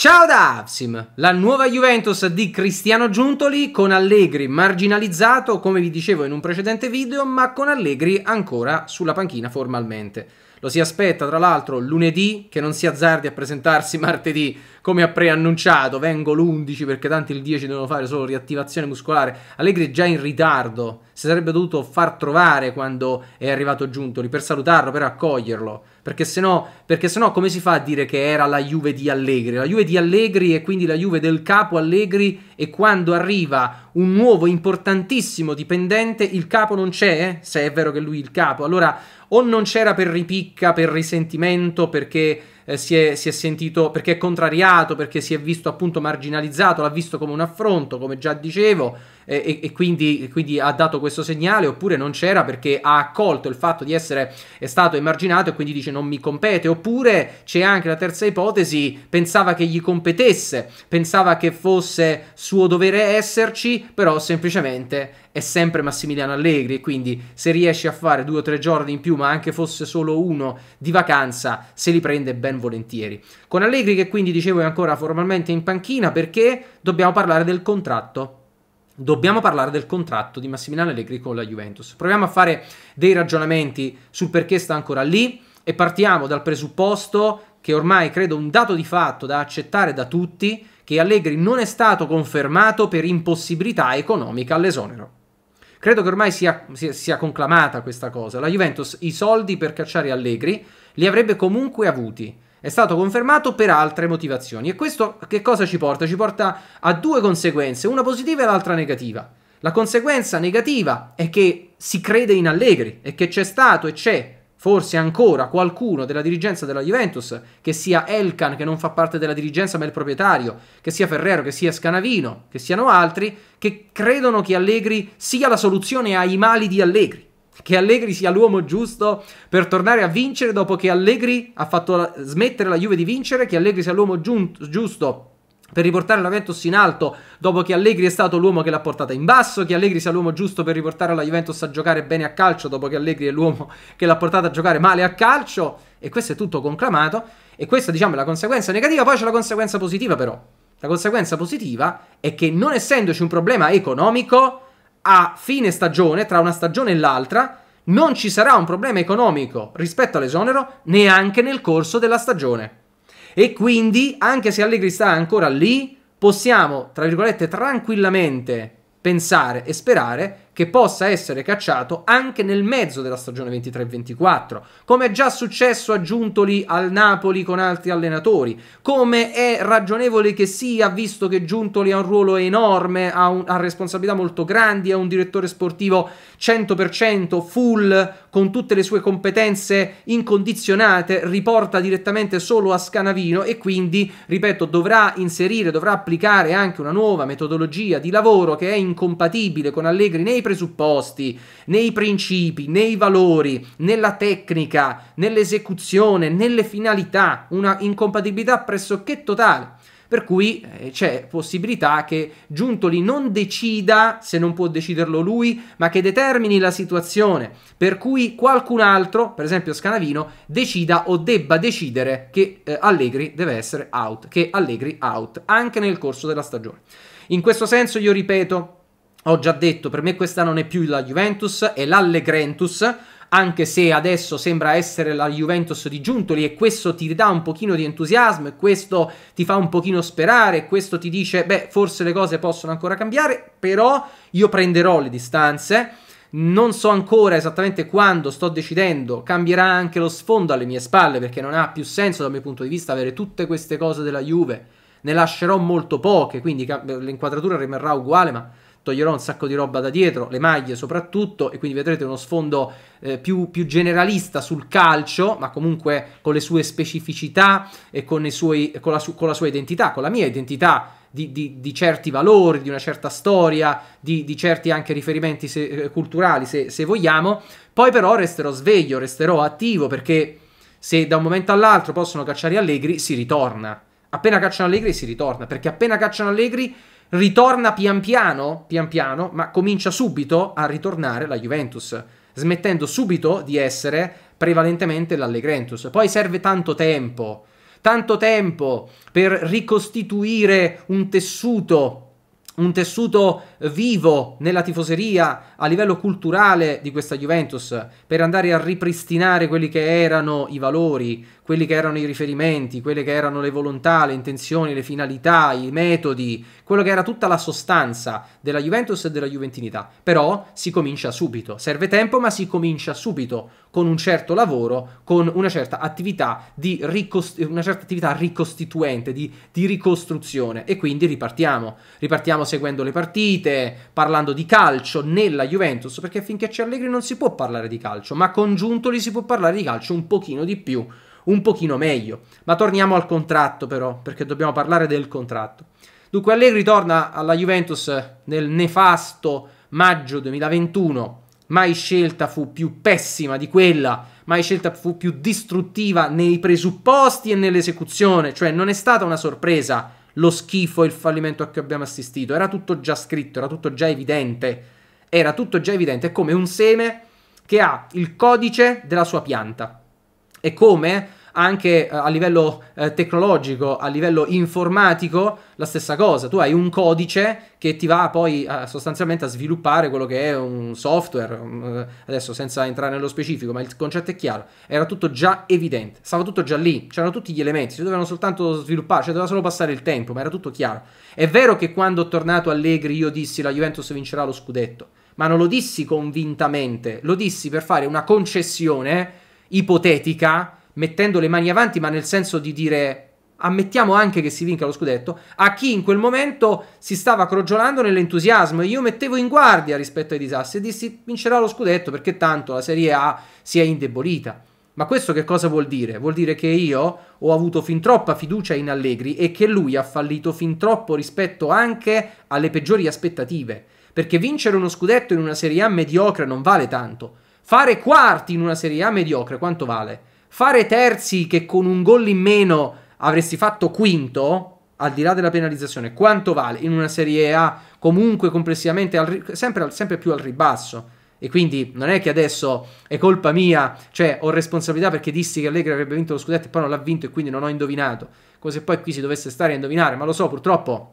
Ciao da Avsim! La nuova Juventus di Cristiano Giuntoli con Allegri marginalizzato, come vi dicevo in un precedente video, ma con Allegri ancora sulla panchina formalmente. Lo si aspetta, tra l'altro, lunedì, che non si azzardi a presentarsi martedì, come ha preannunciato. Vengo l'11 perché tanti il 10 devono fare solo riattivazione muscolare. Allegri è già in ritardo, si sarebbe dovuto far trovare quando è arrivato Giuntoli, per salutarlo, per accoglierlo. Perché sennò, perché sennò come si fa a dire che era la Juve di Allegri? La Juve di Allegri è quindi la Juve del capo Allegri e quando arriva un nuovo importantissimo dipendente il capo non c'è, eh? se è vero che lui è il capo. Allora o non c'era per ripicca, per risentimento, perché eh, si, è, si, è, sentito perché è contrariato, perché si è visto appunto marginalizzato, l'ha visto come un affronto, come già dicevo, eh, e, e quindi, quindi, ha dato questo segnale, oppure non c'era perché ha accolto il fatto di essere stato emarginato e quindi dice non mi compete, oppure c'è anche la terza ipotesi, pensava che gli competesse, pensava che fosse suo dovere esserci, però semplicemente è sempre Massimiliano Allegri, quindi se riesce a fare due o tre giorni in più, ma anche fosse solo uno di vacanza, se li prende ben volentieri. Con Allegri che quindi dicevo è ancora formalmente in panchina perché dobbiamo parlare del contratto dobbiamo parlare del contratto di Massimiliano Allegri con la Juventus. Proviamo a fare dei ragionamenti sul perché sta ancora lì e partiamo dal presupposto che ormai credo un dato di fatto da accettare da tutti che Allegri non è stato confermato per impossibilità economica all'esonero. Credo che ormai sia, sia, sia conclamata questa cosa. La Juventus i soldi per cacciare Allegri li avrebbe comunque avuti è stato confermato per altre motivazioni. E questo che cosa ci porta? Ci porta a due conseguenze, una positiva e l'altra negativa. La conseguenza negativa è che si crede in Allegri e che c'è stato e c'è forse ancora qualcuno della dirigenza della Juventus, che sia Elkan che non fa parte della dirigenza ma è il proprietario, che sia Ferrero, che sia Scanavino, che siano altri, che credono che Allegri sia la soluzione ai mali di Allegri che Allegri sia l'uomo giusto per tornare a vincere dopo che Allegri ha fatto la, smettere la Juve di vincere, che Allegri sia l'uomo giun- giusto per riportare la Juventus in alto dopo che Allegri è stato l'uomo che l'ha portata in basso, che Allegri sia l'uomo giusto per riportare la Juventus a giocare bene a calcio dopo che Allegri è l'uomo che l'ha portata a giocare male a calcio e questo è tutto conclamato e questa diciamo è la conseguenza negativa, poi c'è la conseguenza positiva però. La conseguenza positiva è che non essendoci un problema economico a fine stagione, tra una stagione e l'altra, non ci sarà un problema economico rispetto all'esonero neanche nel corso della stagione. E quindi, anche se Allegri sta ancora lì, possiamo, tra virgolette, tranquillamente pensare e sperare che possa essere cacciato anche nel mezzo della stagione 23-24, come è già successo a Giuntoli al Napoli con altri allenatori, come è ragionevole che sia, visto che Giuntoli ha un ruolo enorme, ha, un, ha responsabilità molto grandi, è un direttore sportivo 100% full con tutte le sue competenze incondizionate riporta direttamente solo a Scanavino e quindi, ripeto, dovrà inserire, dovrà applicare anche una nuova metodologia di lavoro che è incompatibile con Allegri nei presupposti, nei principi, nei valori, nella tecnica, nell'esecuzione, nelle finalità, una incompatibilità pressoché totale. Per cui eh, c'è possibilità che Giuntoli non decida, se non può deciderlo lui, ma che determini la situazione, per cui qualcun altro, per esempio Scanavino, decida o debba decidere che eh, Allegri deve essere out, che Allegri out, anche nel corso della stagione. In questo senso io ripeto, ho già detto, per me questa non è più la Juventus, è l'Allegrentus, anche se adesso sembra essere la Juventus di Giuntoli e questo ti dà un pochino di entusiasmo e questo ti fa un pochino sperare, questo ti dice, beh, forse le cose possono ancora cambiare, però io prenderò le distanze. Non so ancora esattamente quando sto decidendo, cambierà anche lo sfondo alle mie spalle perché non ha più senso dal mio punto di vista avere tutte queste cose della Juve. Ne lascerò molto poche, quindi l'inquadratura rimarrà uguale, ma toglierò un sacco di roba da dietro, le maglie soprattutto, e quindi vedrete uno sfondo eh, più, più, generalista sul calcio, ma comunque con le sue specificità e con, suoi, con, la, su, con la sua identità, con la mia identità di, di, di, certi valori, di una certa storia, di, di certi anche riferimenti se, eh, culturali, se, se, vogliamo. Poi però resterò sveglio, resterò attivo perché se da un momento all'altro possono cacciare Allegri, si ritorna. Appena cacciano Allegri si ritorna, perché appena cacciano Allegri ritorna pian piano, pian piano, ma comincia subito a ritornare la Juventus, smettendo subito di essere prevalentemente l'Allegrentus. Poi serve tanto tempo, tanto tempo per ricostituire un tessuto un tessuto vivo nella tifoseria a livello culturale di questa Juventus per andare a ripristinare quelli che erano i valori, quelli che erano i riferimenti, quelle che erano le volontà, le intenzioni, le finalità, i metodi, quello che era tutta la sostanza della Juventus e della Juventinità. Però si comincia subito, serve tempo ma si comincia subito con un certo lavoro, con una certa attività, di ricost- una certa attività ricostituente, di, di ricostruzione. E quindi ripartiamo. Ripartiamo seguendo le partite, parlando di calcio nella Juventus, perché finché c'è Allegri non si può parlare di calcio, ma con Giuntoli si può parlare di calcio un pochino di più, un pochino meglio. Ma torniamo al contratto però, perché dobbiamo parlare del contratto. Dunque Allegri torna alla Juventus nel nefasto maggio 2021 mai scelta fu più pessima di quella, mai scelta fu più distruttiva nei presupposti e nell'esecuzione, cioè non è stata una sorpresa lo schifo e il fallimento a cui abbiamo assistito, era tutto già scritto, era tutto già evidente, era tutto già evidente, è come un seme che ha il codice della sua pianta, è come anche eh, a livello eh, tecnologico, a livello informatico, la stessa cosa. Tu hai un codice che ti va poi a, sostanzialmente a sviluppare quello che è un software, eh, adesso senza entrare nello specifico, ma il concetto è chiaro, era tutto già evidente, stava tutto già lì, c'erano tutti gli elementi, si dovevano soltanto sviluppare, cioè doveva solo passare il tempo, ma era tutto chiaro. È vero che quando ho tornato Allegri io dissi la Juventus vincerà lo scudetto, ma non lo dissi convintamente, lo dissi per fare una concessione ipotetica mettendo le mani avanti, ma nel senso di dire ammettiamo anche che si vinca lo scudetto, a chi in quel momento si stava crogiolando nell'entusiasmo. e Io mettevo in guardia rispetto ai disastri e dissi vincerà lo scudetto perché tanto la Serie A si è indebolita. Ma questo che cosa vuol dire? Vuol dire che io ho avuto fin troppa fiducia in Allegri e che lui ha fallito fin troppo rispetto anche alle peggiori aspettative. Perché vincere uno scudetto in una Serie A mediocre non vale tanto. Fare quarti in una Serie A mediocre quanto vale? fare terzi che con un gol in meno avresti fatto quinto, al di là della penalizzazione, quanto vale in una Serie A comunque complessivamente al, sempre, sempre più al ribasso? E quindi non è che adesso è colpa mia, cioè ho responsabilità perché dissi che Allegri avrebbe vinto lo scudetto e poi non l'ha vinto e quindi non ho indovinato. Come se poi qui si dovesse stare a indovinare, ma lo so, purtroppo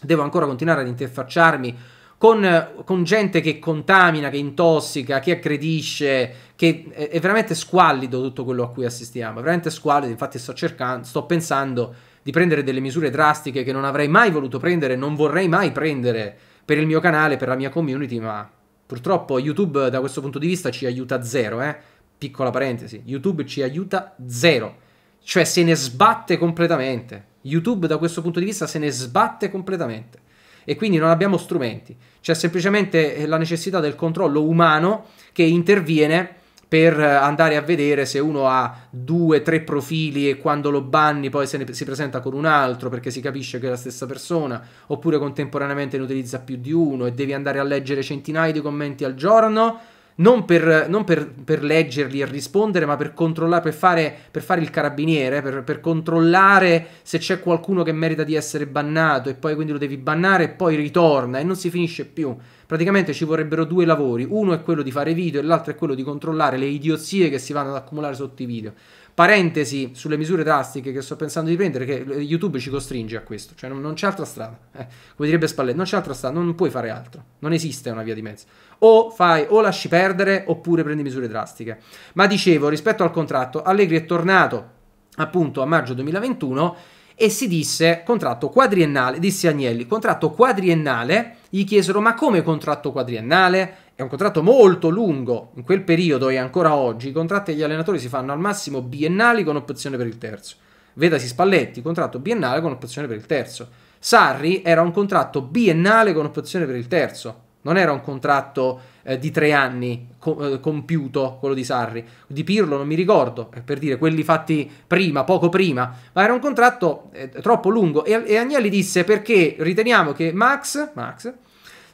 devo ancora continuare ad interfacciarmi con, con, gente che contamina, che intossica, che aggredisce, che è, è, veramente squallido tutto quello a cui assistiamo, è veramente squallido, infatti sto cercando, sto pensando di prendere delle misure drastiche che non avrei mai voluto prendere, non vorrei mai prendere per il mio canale, per la mia community, ma purtroppo YouTube da questo punto di vista ci aiuta zero, eh? Piccola parentesi, YouTube ci aiuta zero, cioè se ne sbatte completamente. YouTube da questo punto di vista se ne sbatte completamente e quindi non abbiamo strumenti. C'è semplicemente eh, la necessità del controllo umano che interviene per eh, andare a vedere se uno ha due, tre profili e quando lo banni poi se ne, si presenta con un altro perché si capisce che è la stessa persona, oppure contemporaneamente ne utilizza più di uno e devi andare a leggere centinaia di commenti al giorno non, per, non per, per, leggerli e rispondere, ma per controllare, per fare, per fare il carabiniere, per, controllare se c'è qualcuno che merita di essere bannato e poi quindi lo devi bannare e poi ritorna e non si finisce più. Praticamente ci vorrebbero due lavori, uno è quello di fare video e l'altro è quello di controllare le idiozie che si vanno ad accumulare sotto i video. Parentesi sulle misure drastiche che sto pensando di prendere, che YouTube ci costringe a questo, cioè non, non c'è altra strada. Eh, come direbbe Spalletti, non c'è altra strada, non puoi fare altro, non esiste una via di mezzo. O fai, o lasci perdere, oppure prendi misure drastiche. Ma dicevo, rispetto al contratto, Allegri è tornato appunto a maggio 2021 e si disse contratto quadriennale, disse Agnelli, contratto quadriennale, gli chiesero ma come contratto quadriennale? è un contratto molto lungo in quel periodo e ancora oggi i contratti degli allenatori si fanno al massimo biennali con opzione per il terzo. Vedasi Spalletti, contratto biennale con opzione per il terzo. Sarri era un contratto biennale con opzione per il terzo, non era un contratto eh, di tre anni co- eh, compiuto quello di Sarri, di Pirlo non mi ricordo, eh, per dire quelli fatti prima, poco prima, ma era un contratto eh, troppo lungo e, e Agnelli disse perché riteniamo che Max, Max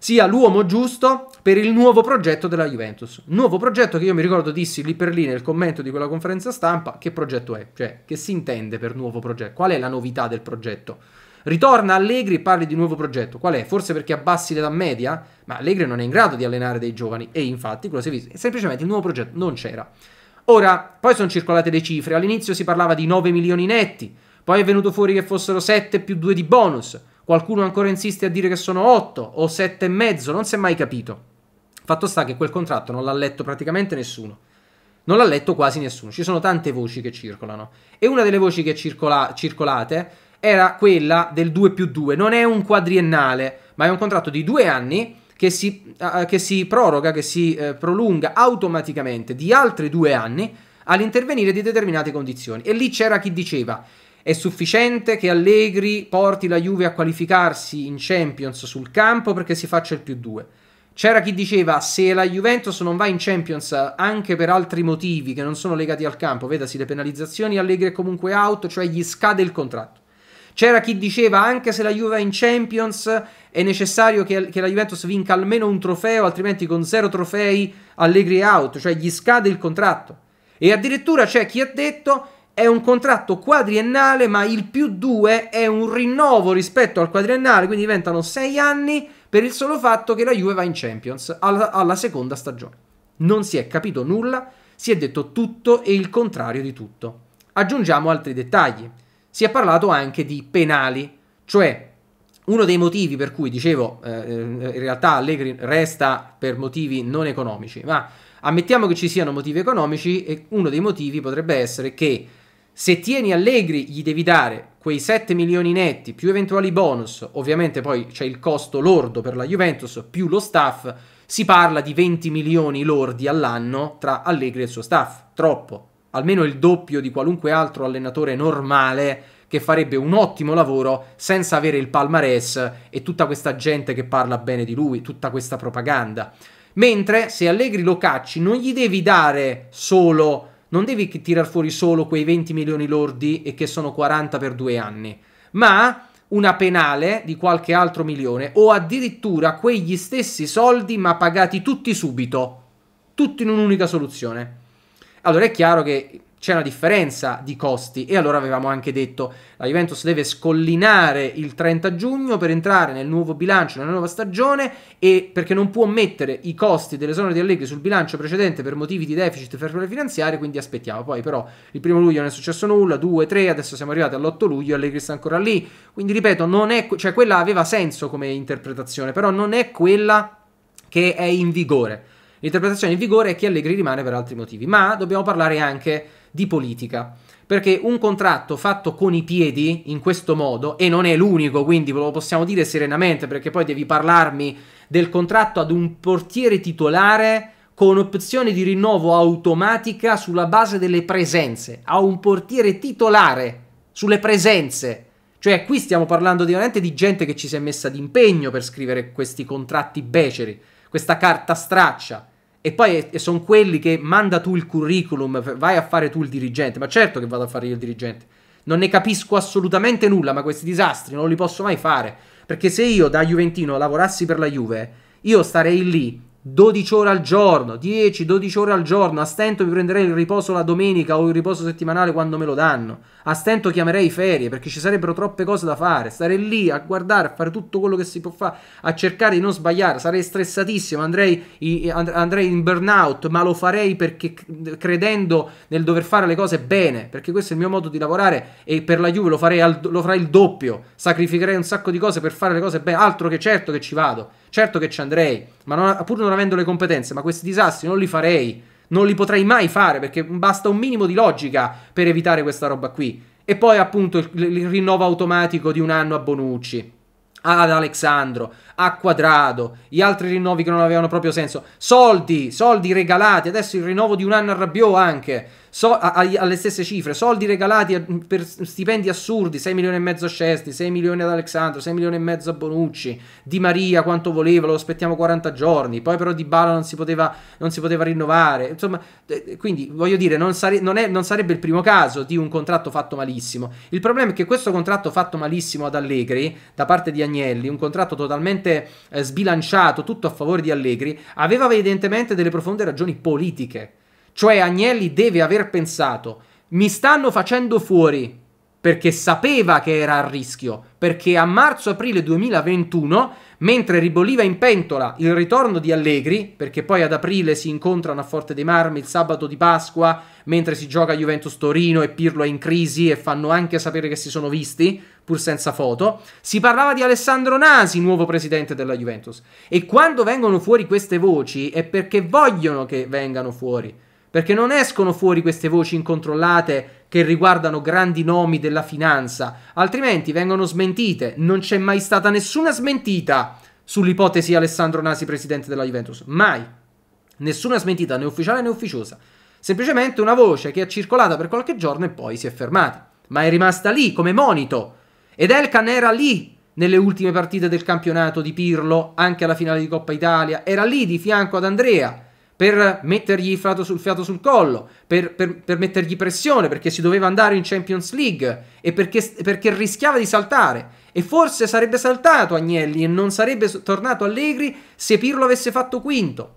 sia l'uomo giusto per il nuovo progetto della Juventus. Nuovo progetto che io mi ricordo dissi lì per lì nel commento di quella conferenza stampa, che progetto è? Cioè, che si intende per nuovo progetto? Qual è la novità del progetto? Ritorna Allegri e parli di nuovo progetto. Qual è? Forse perché abbassi l'età media? Ma Allegri non è in grado di allenare dei giovani e infatti quello si è visto. Semplicemente il nuovo progetto non c'era. Ora, poi sono circolate le cifre. All'inizio si parlava di 9 milioni netti, poi è venuto fuori che fossero 7 più 2 di bonus. Qualcuno ancora insiste a dire che sono 8 o 7 e mezzo, non si è mai capito. Fatto sta che quel contratto non l'ha letto praticamente nessuno. Non l'ha letto quasi nessuno, ci sono tante voci che circolano. E una delle voci che circola- circolate era quella del 2 più 2. Non è un quadriennale, ma è un contratto di due anni che si, uh, che si proroga, che si uh, prolunga automaticamente di altri due anni all'intervenire di determinate condizioni. E lì c'era chi diceva è sufficiente che Allegri porti la Juve a qualificarsi in Champions sul campo perché si faccia il più 2. C'era chi diceva se la Juventus non va in Champions anche per altri motivi che non sono legati al campo, vedasi le penalizzazioni, Allegri è comunque out, cioè gli scade il contratto. C'era chi diceva anche se la Juve è in Champions è necessario che, che, la Juventus vinca almeno un trofeo, altrimenti con zero trofei Allegri è out, cioè gli scade il contratto. E addirittura c'è chi ha detto è un contratto quadriennale, ma il più 2 è un rinnovo rispetto al quadriennale, quindi diventano 6 anni per il solo fatto che la Juve va in Champions alla, alla seconda stagione. Non si è capito nulla, si è detto tutto e il contrario di tutto. Aggiungiamo altri dettagli. Si è parlato anche di penali, cioè uno dei motivi per cui dicevo eh, eh in realtà Allegri resta per motivi non economici, ma ammettiamo che ci siano motivi economici e uno dei motivi potrebbe essere che se tieni Allegri gli devi dare quei 7 milioni netti più eventuali bonus, ovviamente poi c'è il costo lordo per la Juventus più lo staff, si parla di 20 milioni lordi all'anno tra Allegri e il suo staff. Troppo, almeno il doppio di qualunque altro allenatore normale che farebbe un ottimo lavoro senza avere il palmarès e tutta questa gente che parla bene di lui, tutta questa propaganda. Mentre se Allegri lo cacci non gli devi dare solo non devi tirar fuori solo quei 20 milioni lordi e che sono 40 per due anni, ma una penale di qualche altro milione o addirittura quegli stessi soldi ma pagati tutti subito, tutti in un'unica soluzione. Allora è chiaro che c'è una differenza di costi e allora avevamo anche detto la Juventus deve scollinare il 30 giugno per entrare nel nuovo bilancio, nella nuova stagione e perché non può mettere i costi delle zone di Allegri sul bilancio precedente per motivi di deficit e finanziarie, quindi aspettiamo. Poi però il primo luglio non è successo nulla, 2, 3, adesso siamo arrivati all'8 luglio, Allegri sta ancora lì, quindi ripeto, non è, cioè quella aveva senso come interpretazione, però non è quella che è in vigore. L'interpretazione in vigore è che Allegri rimane per altri motivi, ma dobbiamo parlare anche di politica. Perché un contratto fatto con i piedi in questo modo, e non è l'unico, quindi ve lo possiamo dire serenamente, perché poi devi parlarmi del contratto ad un portiere titolare con opzione di rinnovo automatica sulla base delle presenze, a un portiere titolare sulle presenze. Cioè qui stiamo parlando di, di gente che ci si è messa d'impegno per scrivere questi contratti beceri, questa carta straccia e poi sono quelli che manda tu il curriculum, vai a fare tu il dirigente, ma certo che vado a fare io il dirigente. Non ne capisco assolutamente nulla, ma questi disastri non li posso mai fare. Perché se io da Juventino lavorassi per la Juve, io starei lì 12 ore al giorno, 10-12 ore al giorno. A stento mi prenderei il riposo la domenica o il riposo settimanale quando me lo danno. A stento chiamerei ferie perché ci sarebbero troppe cose da fare. Stare lì a guardare, a fare tutto quello che si può fare, a cercare di non sbagliare. Sarei stressatissimo, andrei, andrei in burnout, ma lo farei perché credendo nel dover fare le cose bene. Perché questo è il mio modo di lavorare e per la Juve lo farei, al, lo farei il doppio. Sacrificherei un sacco di cose per fare le cose bene. Altro che certo che ci vado. Certo che ci andrei, ma non, pur non avendo le competenze, ma questi disastri non li farei. Non li potrei mai fare perché basta un minimo di logica per evitare questa roba qui. E poi appunto il, il rinnovo automatico di un anno a Bonucci ad Alexandro, a Quadrado, gli altri rinnovi che non avevano proprio senso, soldi, soldi regalati, adesso il rinnovo di un anno a Rabiot anche, so, a, a, alle stesse cifre, soldi regalati a, per stipendi assurdi, 6 milioni e mezzo a Scesti, 6 milioni ad Alessandro, 6 milioni e mezzo a Bonucci, Di Maria quanto voleva, lo aspettiamo 40 giorni, poi però Di Bala non si poteva, non si poteva rinnovare, insomma, eh, quindi voglio dire, non, sare, non, è, non sarebbe il primo caso di un contratto fatto malissimo. Il problema è che questo contratto fatto malissimo ad Allegri, da parte di Agnelli, un contratto totalmente eh, sbilanciato, tutto a favore di Allegri, aveva evidentemente delle profonde ragioni politiche cioè Agnelli deve aver pensato, mi stanno facendo fuori, perché sapeva che era a rischio, perché a marzo-aprile 2021, mentre riboliva in pentola il ritorno di Allegri, perché poi ad aprile si incontrano a Forte dei Marmi il sabato di Pasqua, mentre si gioca Juventus Torino e Pirlo è in crisi e fanno anche sapere che si sono visti, pur senza foto, si parlava di Alessandro Nasi, nuovo presidente della Juventus. E quando vengono fuori queste voci è perché vogliono che vengano fuori perché non escono fuori queste voci incontrollate che riguardano grandi nomi della finanza, altrimenti vengono smentite. Non c'è mai stata nessuna smentita sull'ipotesi Alessandro Nasi presidente della Juventus, mai. Nessuna smentita né ufficiale né ufficiosa. Semplicemente una voce che è circolata per qualche giorno e poi si è fermata, ma è rimasta lì come monito. Ed Elkan era lì nelle ultime partite del campionato di Pirlo, anche alla finale di Coppa Italia, era lì di fianco ad Andrea per mettergli fiato sul, fiato sul collo, per, per, per, mettergli pressione, perché si doveva andare in Champions League e perché, perché rischiava di saltare. E forse sarebbe saltato Agnelli e non sarebbe tornato Allegri se Pirlo avesse fatto quinto.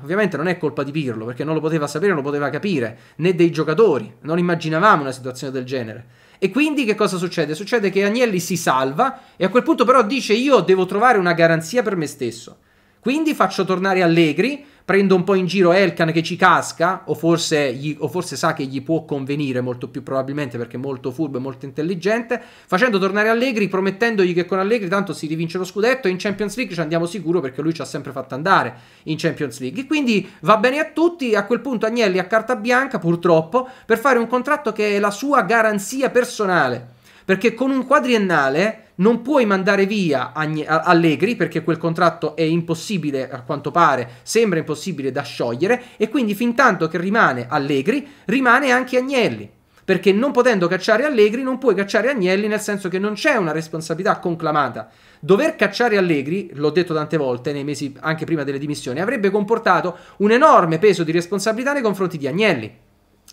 Ovviamente non è colpa di Pirlo, perché non lo poteva sapere, non lo poteva capire, né dei giocatori. Non immaginavamo una situazione del genere. E quindi che cosa succede? Succede che Agnelli si salva e a quel punto però dice io devo trovare una garanzia per me stesso. Quindi faccio tornare Allegri prendo un po' in giro Elkan che ci casca, o forse, gli, o forse, sa che gli può convenire molto più probabilmente perché è molto furbo e molto intelligente, facendo tornare Allegri, promettendogli che con Allegri tanto si rivince lo scudetto e in Champions League ci andiamo sicuro perché lui ci ha sempre fatto andare in Champions League. E quindi va bene a tutti, a quel punto Agnelli a carta bianca purtroppo per fare un contratto che è la sua garanzia personale, perché con un quadriennale non puoi mandare via Allegri perché quel contratto è impossibile, a quanto pare, sembra impossibile da sciogliere e quindi fin tanto che rimane Allegri, rimane anche Agnelli. Perché non potendo cacciare Allegri non puoi cacciare Agnelli nel senso che non c'è una responsabilità conclamata. Dover cacciare Allegri, l'ho detto tante volte nei mesi anche prima delle dimissioni, avrebbe comportato un enorme peso di responsabilità nei confronti di Agnelli.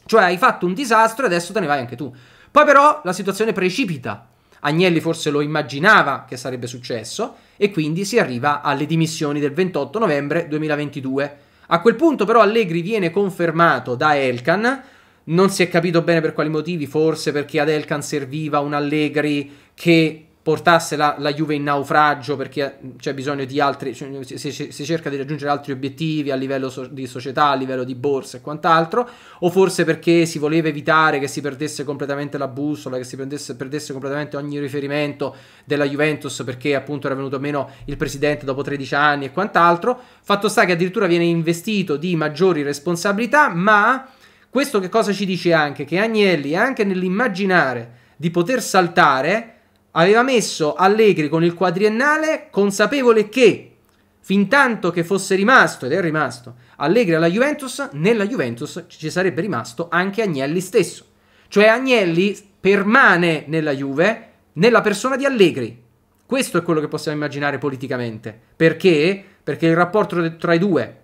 Cioè hai fatto un disastro e adesso te ne vai anche tu. Poi però la situazione precipita Agnelli forse lo immaginava che sarebbe successo e quindi si arriva alle dimissioni del 28 novembre 2022. A quel punto però Allegri viene confermato da Elkan, non si è capito bene per quali motivi, forse perché ad Elkan serviva un Allegri che portasse la, la, Juve in naufragio perché c'è bisogno di altri, si, si, cerca di raggiungere altri obiettivi a livello so, di società, a livello di borsa e quant'altro, o forse perché si voleva evitare che si perdesse completamente la bussola, che si perdesse, perdesse completamente ogni riferimento della Juventus perché appunto era venuto meno il presidente dopo 13 anni e quant'altro. Fatto sta che addirittura viene investito di maggiori responsabilità, ma questo che cosa ci dice anche? Che Agnelli, anche nell'immaginare di poter saltare, aveva messo Allegri con il quadriennale consapevole che fin tanto che fosse rimasto, ed è rimasto, Allegri alla Juventus, nella Juventus ci sarebbe rimasto anche Agnelli stesso. Cioè Agnelli permane nella Juve nella persona di Allegri. Questo è quello che possiamo immaginare politicamente. Perché? Perché il rapporto tra i due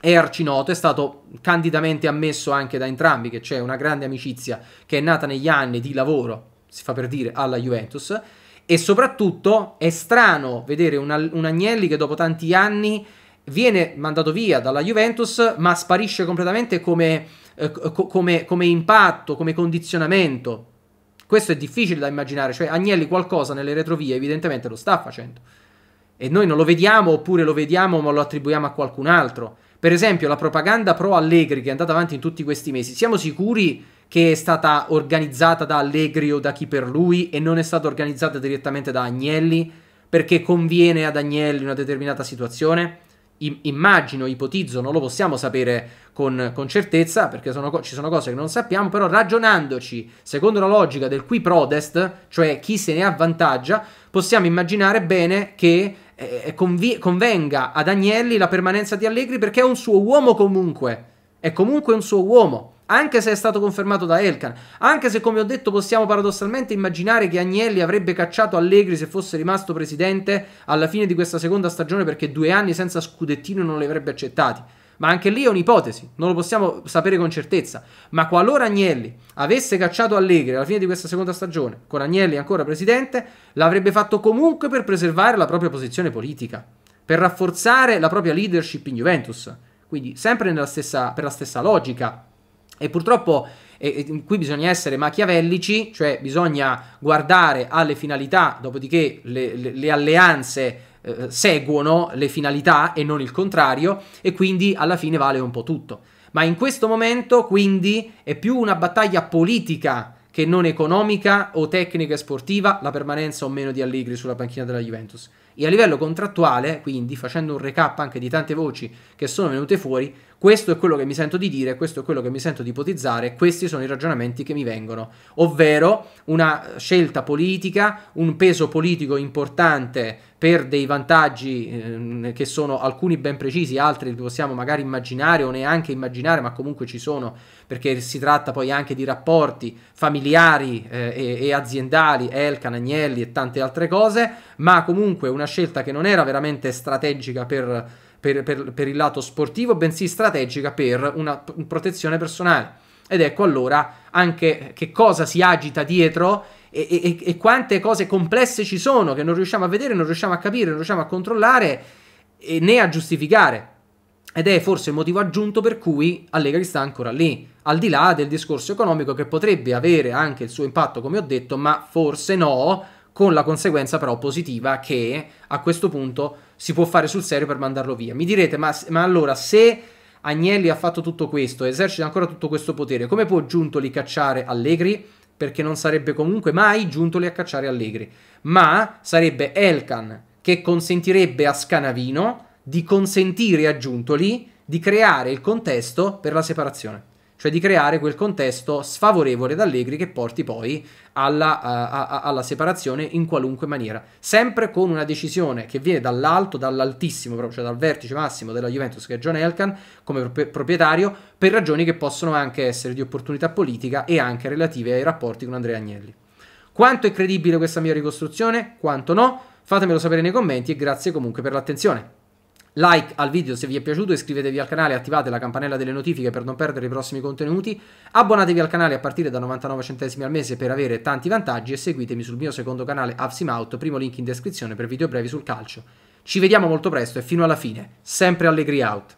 è arcinoto, è stato candidamente ammesso anche da entrambi che c'è una grande amicizia che è nata negli anni di lavoro si fa per dire, alla Juventus. E soprattutto è strano vedere un, un Agnelli che dopo tanti anni viene mandato via dalla Juventus, ma sparisce completamente come, eh, co- come, come impatto, come condizionamento. Questo è difficile da immaginare, cioè Agnelli qualcosa nelle retrovie evidentemente lo sta facendo. E noi non lo vediamo oppure lo vediamo ma lo attribuiamo a qualcun altro. Per esempio la propaganda pro Allegri che è andata avanti in tutti questi mesi, siamo sicuri che è stata organizzata da Allegri o da chi per lui e non è stata organizzata direttamente da Agnelli perché conviene ad Agnelli una determinata situazione? I- immagino, ipotizzo, non lo possiamo sapere con, con certezza perché sono co- ci sono cose che non sappiamo, però ragionandoci secondo la logica del qui protest, cioè chi se ne avvantaggia, possiamo immaginare bene che eh, eh convi- convenga ad Agnelli la permanenza di Allegri perché è un suo uomo comunque, è comunque un suo uomo anche se è stato confermato da Elkan, anche se come ho detto possiamo paradossalmente immaginare che Agnelli avrebbe cacciato Allegri se fosse rimasto presidente alla fine di questa seconda stagione perché due anni senza scudettino non li avrebbe accettati. Ma anche lì è un'ipotesi, non lo possiamo sapere con certezza. Ma qualora Agnelli avesse cacciato Allegri alla fine di questa seconda stagione, con Agnelli ancora presidente, l'avrebbe fatto comunque per preservare la propria posizione politica, per rafforzare la propria leadership in Juventus. Quindi sempre stessa, per la stessa logica e purtroppo e qui bisogna essere machiavellici, cioè bisogna guardare alle finalità, dopodiché le, le, le alleanze eh, seguono le finalità e non il contrario, e quindi alla fine vale un po' tutto. Ma in questo momento, quindi, è più una battaglia politica che non economica o tecnica e sportiva la permanenza o meno di Allegri sulla panchina della Juventus. E a livello contrattuale, quindi facendo un recap anche di tante voci che sono venute fuori, questo è quello che mi sento di dire, questo è quello che mi sento di ipotizzare, questi sono i ragionamenti che mi vengono, ovvero una scelta politica, un peso politico importante per dei vantaggi ehm, che sono alcuni ben precisi, altri li possiamo magari immaginare o neanche immaginare, ma comunque ci sono, perché si tratta poi anche di rapporti familiari eh, e, e, aziendali, Elkan, Agnelli e tante altre cose, ma comunque una scelta che non era veramente strategica per per, per, per il lato sportivo, bensì strategica per una protezione personale. Ed ecco allora anche che cosa si agita dietro e, e, e, quante cose complesse ci sono che non riusciamo a vedere, non riusciamo a capire, non riusciamo a controllare né a giustificare. Ed è forse il motivo aggiunto per cui Allegri sta ancora lì, al di là del discorso economico che potrebbe avere anche il suo impatto, come ho detto, ma forse no, con la conseguenza però positiva che a questo punto si può fare sul serio per mandarlo via. Mi direte, ma, ma allora se Agnelli ha fatto tutto questo, esercita ancora tutto questo potere, come può Giuntoli cacciare Allegri? Perché non sarebbe comunque mai Giuntoli a cacciare Allegri, ma sarebbe Elkan che consentirebbe a Scanavino di consentire a Giuntoli di creare il contesto per la separazione cioè di creare quel contesto sfavorevole ad Allegri che porti poi alla, eh, a, a, alla, separazione in qualunque maniera, sempre con una decisione che viene dall'alto, dall'altissimo, cioè dal vertice massimo della Juventus che è John Elkan come proprietario, per ragioni che possono anche essere di opportunità politica e anche relative ai rapporti con Andrea Agnelli. Quanto è credibile questa mia ricostruzione? Quanto no? Fatemelo sapere nei commenti e grazie comunque per l'attenzione like al video se vi è piaciuto, iscrivetevi al canale, attivate la campanella delle notifiche per non perdere i prossimi contenuti, abbonatevi al canale a partire da 99 centesimi al mese per avere tanti vantaggi e seguitemi sul mio secondo canale Avsimout, primo link in descrizione per video brevi sul calcio. Ci vediamo molto presto e fino alla fine, sempre Allegri Out!